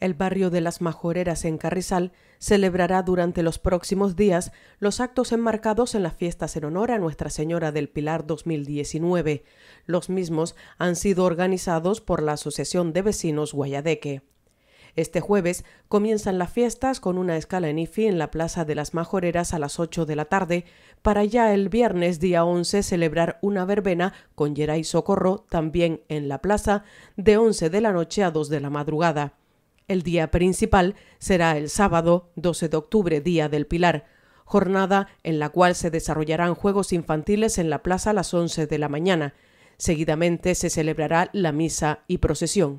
el barrio de las Majoreras en Carrizal celebrará durante los próximos días los actos enmarcados en las fiestas en honor a Nuestra Señora del Pilar 2019. Los mismos han sido organizados por la Asociación de Vecinos Guayadeque. Este jueves comienzan las fiestas con una escala en IFI en la Plaza de las Majoreras a las 8 de la tarde, para ya el viernes día 11 celebrar una verbena con Yeray Socorro también en la plaza de 11 de la noche a 2 de la madrugada. El día principal será el sábado 12 de octubre, Día del Pilar, jornada en la cual se desarrollarán juegos infantiles en la plaza a las 11 de la mañana. Seguidamente se celebrará la misa y procesión.